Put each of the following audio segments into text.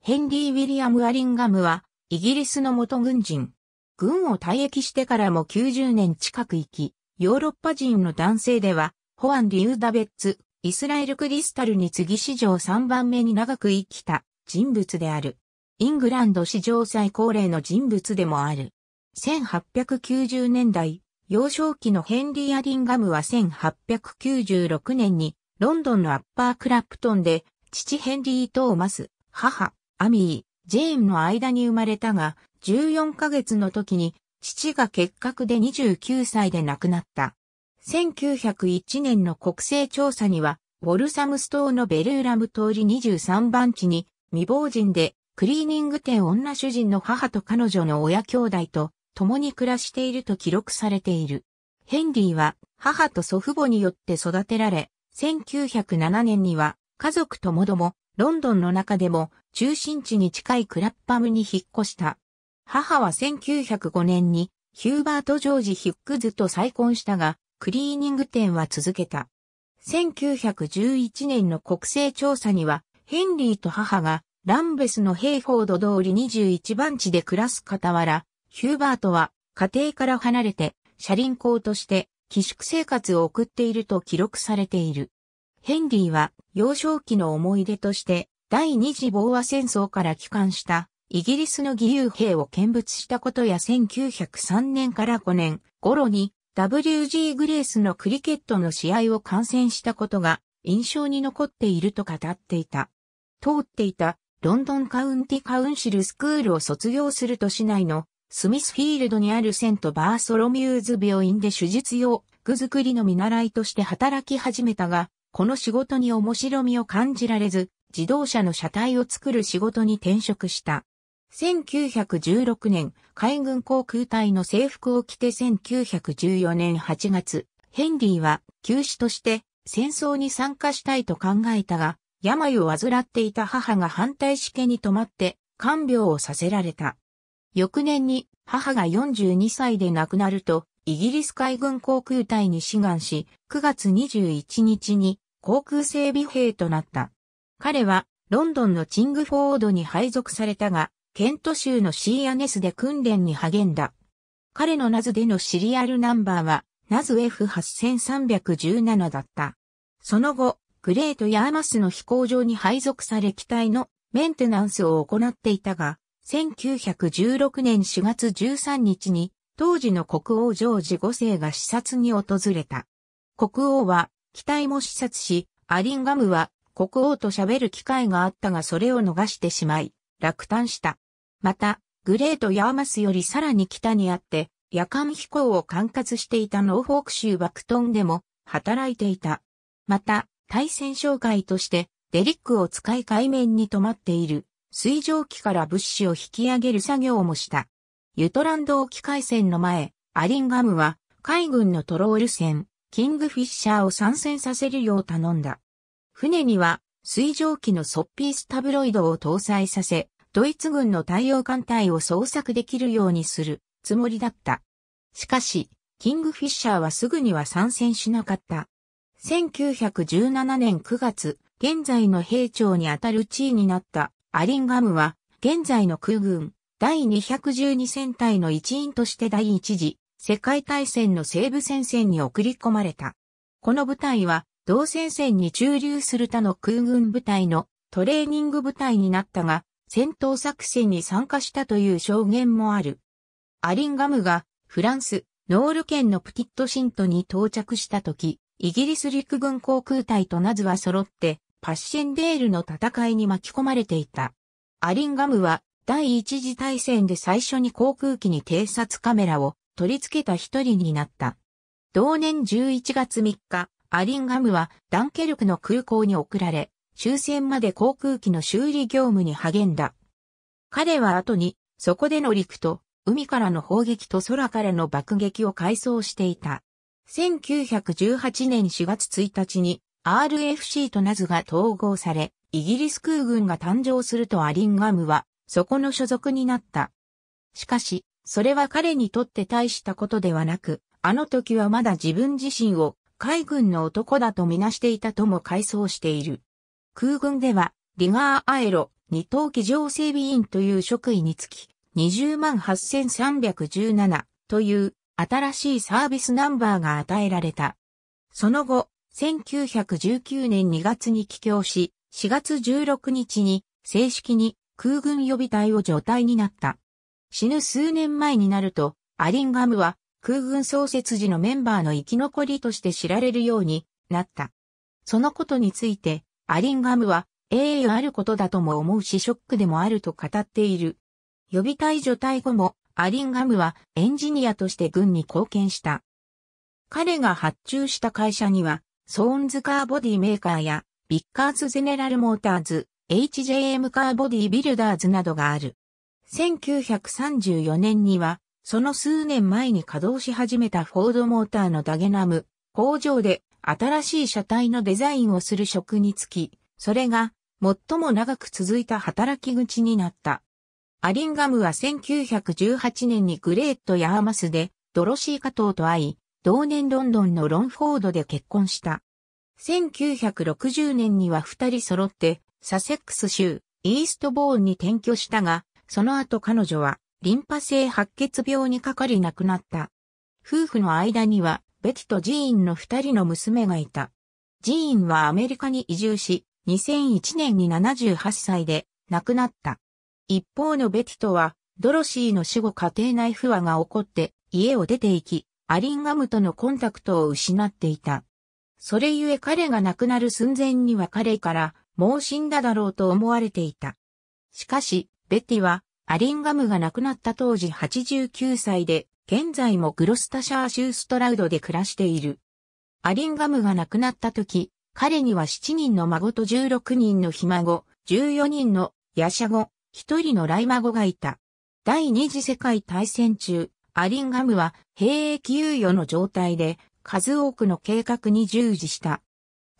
ヘンリー・ウィリアム・アリンガムは、イギリスの元軍人。軍を退役してからも90年近く生き、ヨーロッパ人の男性では、ホアン・リューダベッツ、イスラエル・クリスタルに次史上3番目に長く生きた人物である。イングランド史上最高齢の人物でもある。1890年代、幼少期のヘンリー・アリンガムは1896年にロンドンのアッパークラプトンで父ヘンリー・トーマス、母アミー、ジェーンの間に生まれたが、14ヶ月の時に父が結核で29歳で亡くなった。1901年の国勢調査には、ウォルサムス島のベルーラム通り23番地に未亡人でクリーニング店女主人の母と彼女の親兄弟と共に暮らしていると記録されている。ヘンリーは母と祖父母によって育てられ、1907年には家族ともどもロンドンの中でも中心地に近いクラッパムに引っ越した。母は1905年にヒューバート・ジョージ・ヒックズと再婚したが、クリーニング店は続けた。1911年の国勢調査には、ヘンリーと母がランベスのヘイフォード通り21番地で暮らす傍ら、ヒューバートは家庭から離れて車輪校として寄宿生活を送っていると記録されている。ヘンリーは幼少期の思い出として第二次ボーア戦争から帰還したイギリスの義勇兵を見物したことや1903年から5年頃に WG グレースのクリケットの試合を観戦したことが印象に残っていると語っていた。通っていたロンドンカウンティカウンシルスクールを卒業すると市内のスミスフィールドにあるセントバーソロミューズ病院で手術用具作りの見習いとして働き始めたが、この仕事に面白みを感じられず、自動車の車体を作る仕事に転職した。1916年、海軍航空隊の制服を着て1914年8月、ヘンリーは休止として戦争に参加したいと考えたが、病を患っていた母が反対しけに止まって看病をさせられた。翌年に母が42歳で亡くなると、イギリス海軍航空隊に志願し、9月21日に航空整備兵となった。彼はロンドンのチングフォードに配属されたが、ケント州のシーアネスで訓練に励んだ。彼のナズでのシリアルナンバーは、ナズ F8317 だった。その後、グレートヤーマスの飛行場に配属され機体のメンテナンスを行っていたが、1916年4月13日に当時の国王ジョージ5世が視察に訪れた。国王は機体も視察し、アリンガムは国王と喋る機会があったがそれを逃してしまい、落胆した。また、グレート・ヤーマスよりさらに北にあって、夜間飛行を管轄していたノーフォーク州バクトンでも働いていた。また、対戦障害として、デリックを使い海面に止まっている水蒸気から物資を引き上げる作業もした。ユトランド沖海戦の前、アリンガムは海軍のトロール船、キングフィッシャーを参戦させるよう頼んだ。船には水蒸気のソッピースタブロイドを搭載させ、ドイツ軍の太陽艦隊を捜索できるようにするつもりだった。しかし、キングフィッシャーはすぐには参戦しなかった。1917年9月、現在の兵長にあたる地位になったアリンガムは、現在の空軍、第212戦隊の一員として第一次世界大戦の西部戦線に送り込まれた。この部隊は同戦線に駐留する他の空軍部隊のトレーニング部隊になったが、戦闘作戦に参加したという証言もある。アリンガムがフランス、ノール県のプティットシントに到着した時、イギリス陸軍航空隊とナズは揃って、パッシェンデールの戦いに巻き込まれていた。アリンガムは第一次大戦で最初に航空機に偵察カメラを取り付けた一人になった。同年11月3日、アリンガムはダンケルクの空港に送られ、終戦まで航空機の修理業務に励んだ。彼は後に、そこでの陸と、海からの砲撃と空からの爆撃を改装していた。1918年4月1日に RFC とナズが統合され、イギリス空軍が誕生するとアリンガムはそこの所属になった。しかし、それは彼にとって大したことではなく、あの時はまだ自分自身を海軍の男だとみなしていたとも回想している。空軍では、リガーアエロ二等機上整備員という職位につき、208,317という新しいサービスナンバーが与えられた。その後、1919年2月に帰郷し、4月16日に正式に空軍予備隊を除隊になった。死ぬ数年前になると、アリンガムは空軍創設時のメンバーの生き残りとして知られるようになった。そのことについて、アリンガムは栄誉あることだとも思うしショックでもあると語っている。予備隊除隊後も、アリンガムはエンジニアとして軍に貢献した。彼が発注した会社には、ソーンズカーボディメーカーや、ビッカーズゼネラルモーターズ、HJM カーボディビルダーズなどがある。1934年には、その数年前に稼働し始めたフォードモーターのダゲナム工場で新しい車体のデザインをする職につき、それが最も長く続いた働き口になった。アリンガムは1918年にグレート・ヤーマスでドロシー・カトーと会い、同年ロンドンのロンフォードで結婚した。1960年には二人揃ってサセックス州、イーストボーンに転居したが、その後彼女は、リンパ性白血病にかかり亡くなった。夫婦の間には、ベティとジーンの二人の娘がいた。ジーンはアメリカに移住し、2001年に78歳で亡くなった。一方のベティとは、ドロシーの死後家庭内不和が起こって家を出て行き、アリンガムとのコンタクトを失っていた。それゆえ彼が亡くなる寸前には彼からもう死んだだろうと思われていた。しかし、ベティは、アリンガムが亡くなった当時89歳で、現在もグロスタシャーシューストラウドで暮らしている。アリンガムが亡くなった時、彼には7人の孫と16人のひ孫、14人のヤシャゴ、1人のライ孫がいた。第二次世界大戦中、アリンガムは兵役猶予の状態で数多くの計画に従事した。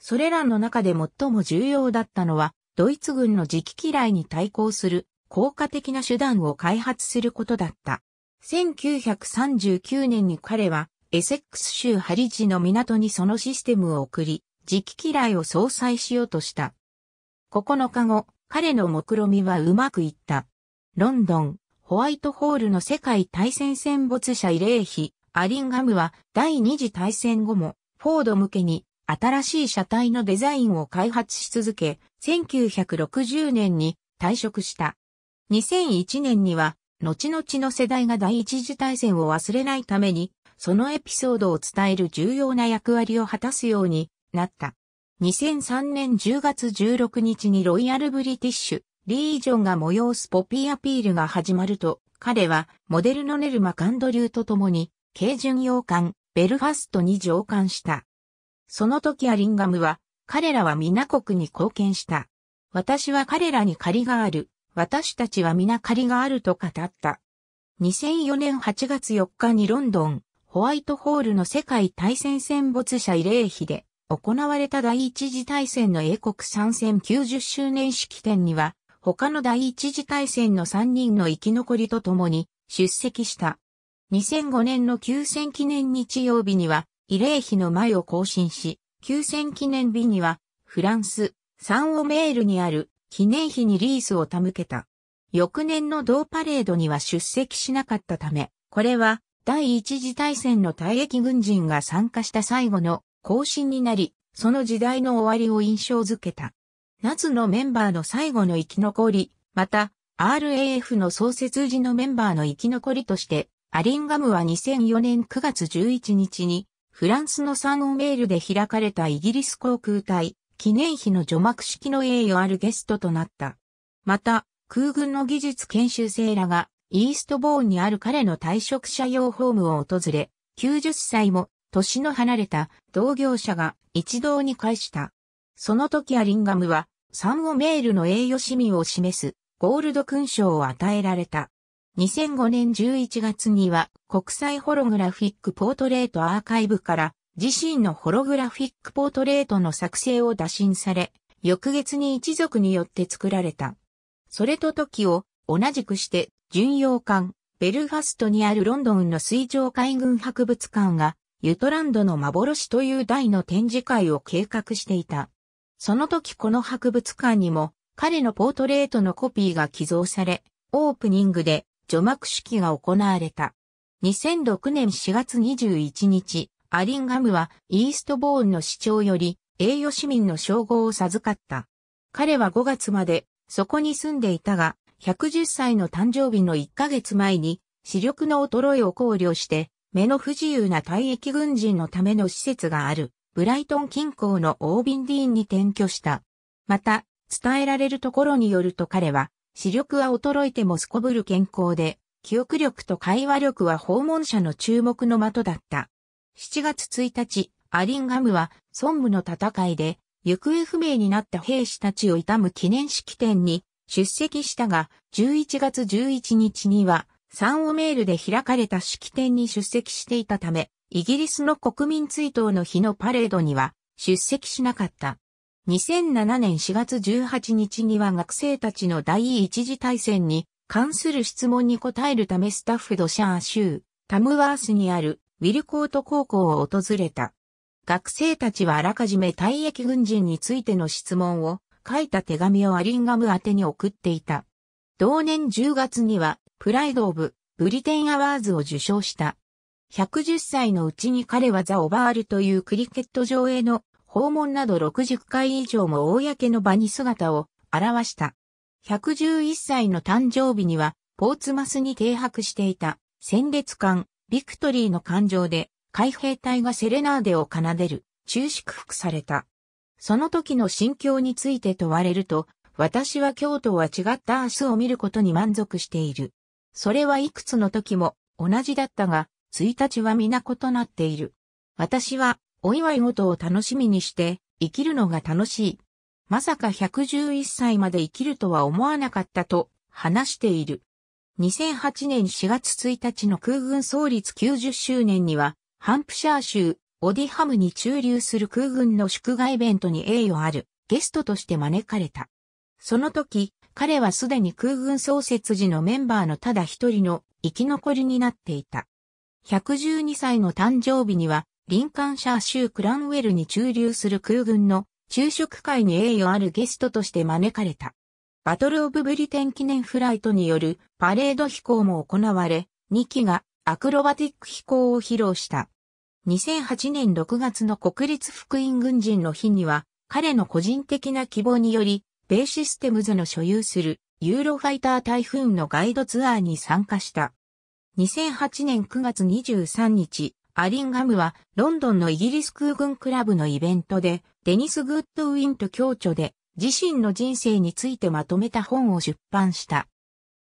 それらの中で最も重要だったのは、ドイツ軍の磁気嫌いに対抗する効果的な手段を開発することだった。1939年に彼は、エセックス州ハリジの港にそのシステムを送り、磁気嫌いを相殺しようとした。9日後、彼の目論みはうまくいった。ロンドン、ホワイトホールの世界大戦戦没者慰霊碑、アリンガムは第二次大戦後も、フォード向けに新しい車体のデザインを開発し続け、1960年に退職した。2001年には、後々の世代が第一次大戦を忘れないために、そのエピソードを伝える重要な役割を果たすようになった。2003年10月16日にロイヤルブリティッシュ、リージョンが催すポピーアピールが始まると、彼はモデルのネルマ・カンドリューと共に、軽巡洋艦、ベルファストに乗艦した。その時アリンガムは、彼らは皆国に貢献した。私は彼らに借りがある。私たちは皆借りがあると語った。2004年8月4日にロンドン、ホワイトホールの世界大戦戦没者慰霊碑で行われた第一次大戦の英国参戦90周年式典には、他の第一次大戦の3人の生き残りと共に出席した。2005年の休戦記念日曜日には、慰霊碑の前を更新し、休戦記念日には、フランス、サンオメールにある記念碑にリースを手向けた。翌年の同パレードには出席しなかったため、これは第一次大戦の退役軍人が参加した最後の更新になり、その時代の終わりを印象づけた。夏のメンバーの最後の生き残り、また RAF の創設時のメンバーの生き残りとして、アリンガムは2004年9月11日にフランスのサンオメールで開かれたイギリス航空隊記念碑の除幕式の栄誉あるゲストとなった。また、空軍の技術研修生らがイーストボーンにある彼の退職者用ホームを訪れ、90歳も年の離れた同業者が一堂に会した。その時アリンガムはサンオメールの栄誉市民を示すゴールド勲章を与えられた。2005年11月には国際ホログラフィックポートレートアーカイブから自身のホログラフィックポートレートの作成を打診され、翌月に一族によって作られた。それと時を同じくして巡洋艦ベルファストにあるロンドンの水上海軍博物館がユトランドの幻という大の展示会を計画していた。その時この博物館にも彼のポートレートのコピーが寄贈され、オープニングで除幕式が行われた。2006年4月21日、アリンガムはイーストボーンの市長より栄誉市民の称号を授かった。彼は5月までそこに住んでいたが、110歳の誕生日の1ヶ月前に視力の衰えを考慮して目の不自由な退役軍人のための施設があるブライトン近郊のオービンディーンに転居した。また、伝えられるところによると彼は視力は衰えてもすこぶる健康で、記憶力と会話力は訪問者の注目の的だった。7月1日、アリンガムは、孫武の戦いで、行方不明になった兵士たちを悼む記念式典に出席したが、11月11日には、サンオメールで開かれた式典に出席していたため、イギリスの国民追悼の日のパレードには出席しなかった。2007年4月18日には学生たちの第一次大戦に関する質問に答えるためスタッフドシャー州、タムワースにあるウィルコート高校を訪れた。学生たちはあらかじめ退役軍人についての質問を書いた手紙をアリンガム宛てに送っていた。同年10月にはプライド・オブ・ブリテン・アワーズを受賞した。110歳のうちに彼はザ・オバールというクリケット場への訪問など60回以上も公の場に姿を現した。111歳の誕生日には、ポーツマスに停泊していた、戦列艦、ビクトリーの艦上で、海兵隊がセレナーデを奏でる、中祝福された。その時の心境について問われると、私は京都は違った明日を見ることに満足している。それはいくつの時も同じだったが、1日は皆異なっている。私はお祝い事を楽しみにして、生きるのが楽しい。まさか111歳まで生きるとは思わなかったと話している。2008年4月1日の空軍創立90周年には、ハンプシャー州、オディハムに駐留する空軍の祝賀イベントに栄誉あるゲストとして招かれた。その時、彼はすでに空軍創設時のメンバーのただ一人の生き残りになっていた。112歳の誕生日にはリンカンシャー州クランウェルに駐留する空軍の昼食会に栄誉あるゲストとして招かれた。バトルオブブリテン記念フライトによるパレード飛行も行われ、2機がアクロバティック飛行を披露した。2008年6月の国立福音軍人の日には、彼の個人的な希望により、ベイシステムズの所有するユーロファイター台風のガイドツアーに参加した。2008年9月23日、アリンガムはロンドンのイギリス空軍クラブのイベントでデニス・グッドウィンと共著で自身の人生についてまとめた本を出版した。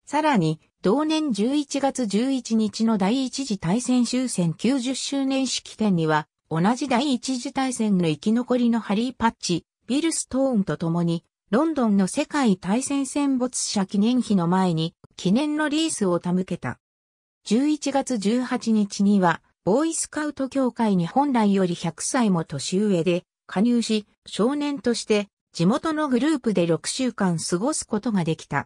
さらに同年11月11日の第一次大戦終戦90周年式典には同じ第一次大戦の生き残りのハリー・パッチ、ビル・ストーンと共にロンドンの世界大戦戦没者記念碑の前に記念のリースを手向けた。11月18日にはボーイスカウト協会に本来より100歳も年上で加入し、少年として地元のグループで6週間過ごすことができた。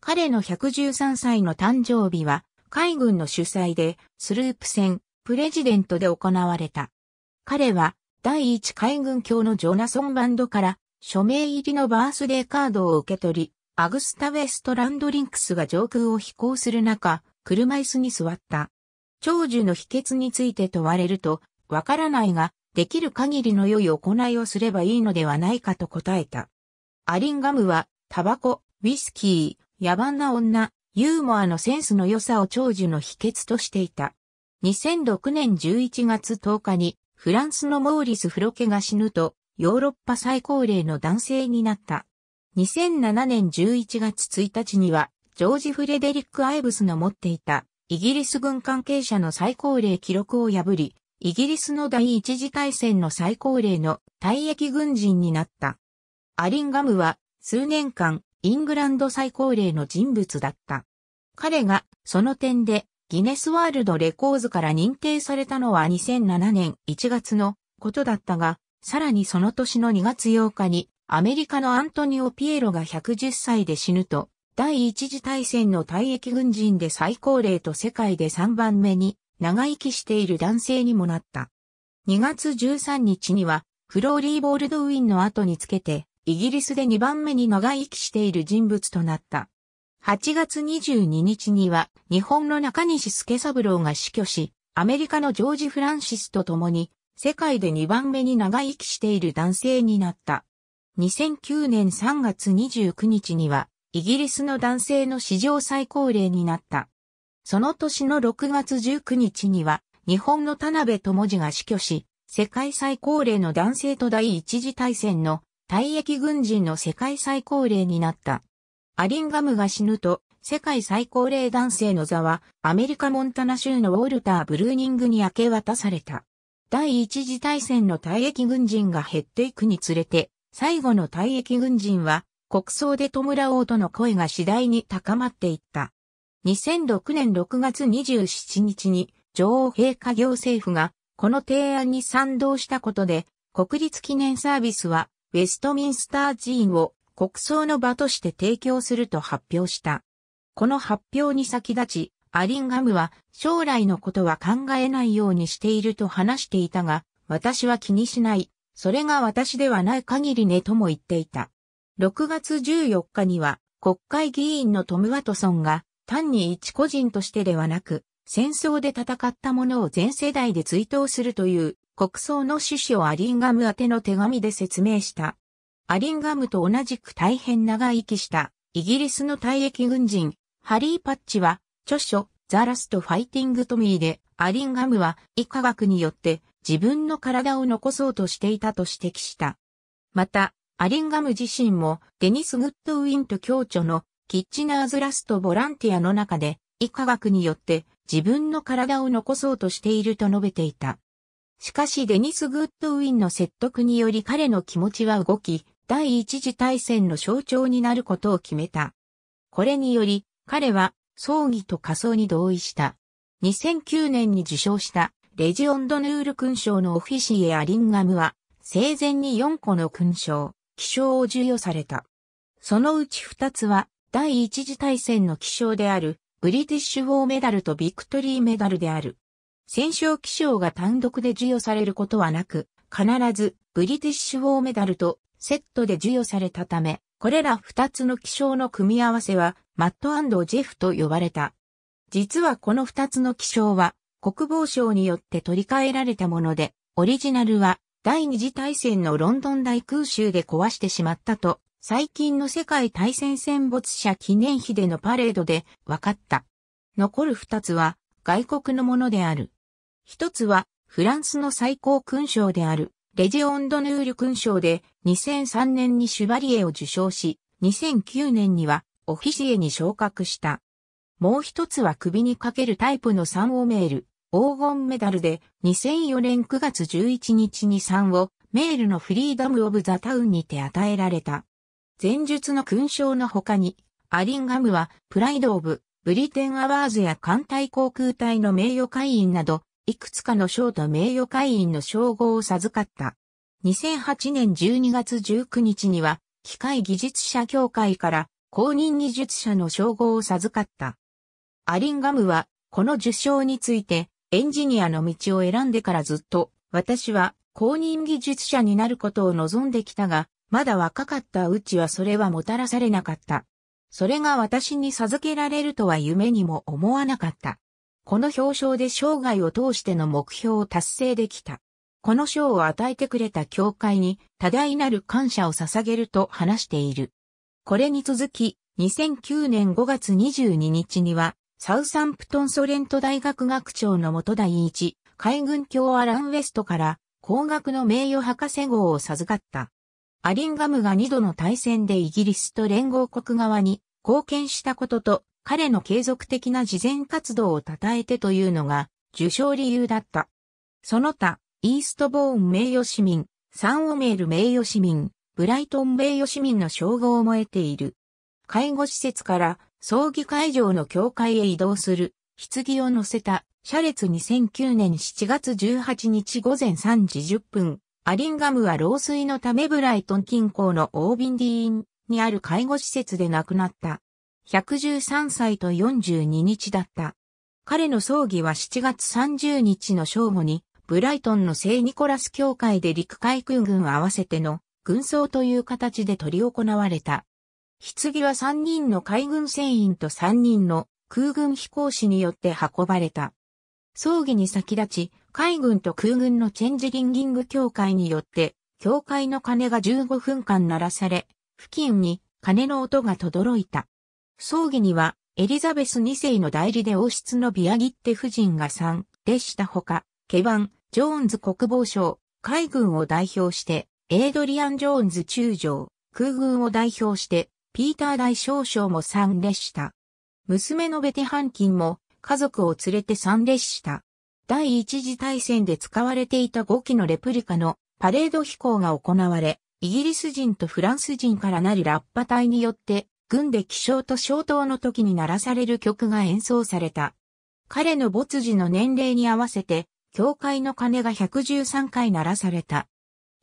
彼の113歳の誕生日は海軍の主催でスループ戦プレジデントで行われた。彼は第一海軍協のジョナソンバンドから署名入りのバースデーカードを受け取り、アグスタ・ウェストランドリンクスが上空を飛行する中、車椅子に座った。長寿の秘訣について問われると、わからないが、できる限りの良い行いをすればいいのではないかと答えた。アリンガムは、タバコ、ウィスキー、野蛮な女、ユーモアのセンスの良さを長寿の秘訣としていた。2006年11月10日に、フランスのモーリス・フロケが死ぬと、ヨーロッパ最高齢の男性になった。2007年11月1日には、ジョージ・フレデリック・アイブスの持っていたイギリス軍関係者の最高齢記録を破り、イギリスの第一次大戦の最高齢の退役軍人になった。アリンガムは数年間イングランド最高齢の人物だった。彼がその点でギネスワールドレコーズから認定されたのは2007年1月のことだったが、さらにその年の2月8日にアメリカのアントニオ・ピエロが110歳で死ぬと第一次大戦の退役軍人で最高齢と世界で3番目に長生きしている男性にもなった。2月13日には、フローリー・ボールドウィンの後につけて、イギリスで2番目に長生きしている人物となった。8月22日には、日本の中西助三郎が死去し、アメリカのジョージ・フランシスと共に、世界で2番目に長生きしている男性になった。2009年3月29日には、イギリスの男性の史上最高齢になった。その年の6月19日には、日本の田辺智次が死去し、世界最高齢の男性と第一次大戦の退役軍人の世界最高齢になった。アリンガムが死ぬと、世界最高齢男性の座は、アメリカモンタナ州のウォルター・ブルーニングに明け渡された。第一次大戦の退役軍人が減っていくにつれて、最後の退役軍人は、国葬で弔おうとの声が次第に高まっていった。2006年6月27日に女王陛下行政府がこの提案に賛同したことで国立記念サービスはウェストミンスター寺院を国葬の場として提供すると発表した。この発表に先立ち、アリンガムは将来のことは考えないようにしていると話していたが、私は気にしない。それが私ではない限りねとも言っていた。6月14日には国会議員のトム・ワトソンが単に一個人としてではなく戦争で戦った者を全世代で追悼するという国葬の趣旨をアリンガム宛ての手紙で説明した。アリンガムと同じく大変長生きしたイギリスの退役軍人ハリー・パッチは著書ザ・ラスト・ファイティング・トミーでアリンガムは医科学によって自分の体を残そうとしていたと指摘した。また、アリンガム自身もデニス・グッドウィンと共著のキッチナーズ・ラスト・ボランティアの中で、医科学によって自分の体を残そうとしていると述べていた。しかしデニス・グッドウィンの説得により彼の気持ちは動き、第一次大戦の象徴になることを決めた。これにより、彼は葬儀と仮装に同意した。2009年に受賞したレジオンドヌール勲章のオフィシエ・アリンガムは、生前に4個の勲章、気象を授与された。そのうち二つは、第一次大戦の気象である、ブリティッシュ・ウォーメダルとビクトリーメダルである。戦勝気象が単独で授与されることはなく、必ずブリティッシュ・ウォーメダルとセットで授与されたため、これら二つの気象の組み合わせは、マットジェフと呼ばれた。実はこの二つの気象は、国防省によって取り替えられたもので、オリジナルは第二次大戦のロンドン大空襲で壊してしまったと、最近の世界大戦戦没者記念碑でのパレードで分かった。残る二つは外国のものである。一つはフランスの最高勲章であるレジオンドヌール勲章で2003年にシュバリエを受賞し、2009年にはオフィシエに昇格した。もう一つは首にかけるタイプのサンオメール、黄金メダルで2004年9月11日に3をメールのフリーダム・オブ・ザ・タウンにて与えられた。前述の勲章の他に、アリンガムはプライド・オブ・ブリテン・アワーズや艦隊航空隊の名誉会員など、いくつかの賞と名誉会員の称号を授かった。2008年12月19日には、機械技術者協会から公認技術者の称号を授かった。アリンガムは、この受賞について、エンジニアの道を選んでからずっと、私は公認技術者になることを望んできたが、まだ若かったうちはそれはもたらされなかった。それが私に授けられるとは夢にも思わなかった。この表彰で生涯を通しての目標を達成できた。この賞を与えてくれた教会に多大なる感謝を捧げると話している。これに続き、2009年5月22日には、サウサンプトンソレント大学学長の元第一、海軍卿アラン・ウェストから工学の名誉博士号を授かった。アリンガムが二度の対戦でイギリスと連合国側に貢献したことと、彼の継続的な慈善活動を称えてというのが受賞理由だった。その他、イーストボーン名誉市民、サンオメール名誉市民、ブライトン名誉市民の称号をえている。介護施設から葬儀会場の教会へ移動する、棺を乗せた、車列2009年7月18日午前3時10分、アリンガムは老衰のためブライトン近郊のオービンディーンにある介護施設で亡くなった。113歳と42日だった。彼の葬儀は7月30日の正午に、ブライトンの聖ニコラス教会で陸海空軍合わせての軍葬という形で執り行われた。棺は3人の海軍船員と3人の空軍飛行士によって運ばれた。葬儀に先立ち、海軍と空軍のチェンジリンギング協会によって、協会の鐘が15分間鳴らされ、付近に鐘の音が轟いた。葬儀には、エリザベス2世の代理で王室のビアギッテ夫人が参列したほか、ケバン、ジョーンズ国防省、海軍を代表して、エイドリアン・ジョーンズ中将、空軍を代表して、ピーター大少将も参列した。娘のベテハンキンも家族を連れて参列した。第一次大戦で使われていた5機のレプリカのパレード飛行が行われ、イギリス人とフランス人からなるラッパ隊によって、軍で気象と消灯の時に鳴らされる曲が演奏された。彼の没時の年齢に合わせて、教会の鐘が113回鳴らされた。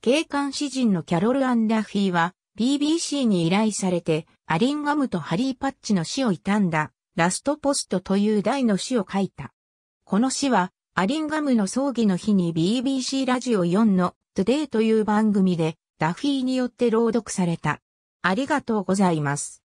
警官詩人のキャロル・アン・ダフィーは、BBC に依頼されて、アリンガムとハリーパッチの死を悼んだ、ラストポストという題の詩を書いた。この詩は、アリンガムの葬儀の日に BBC ラジオ4の Today という番組で、ダフィーによって朗読された。ありがとうございます。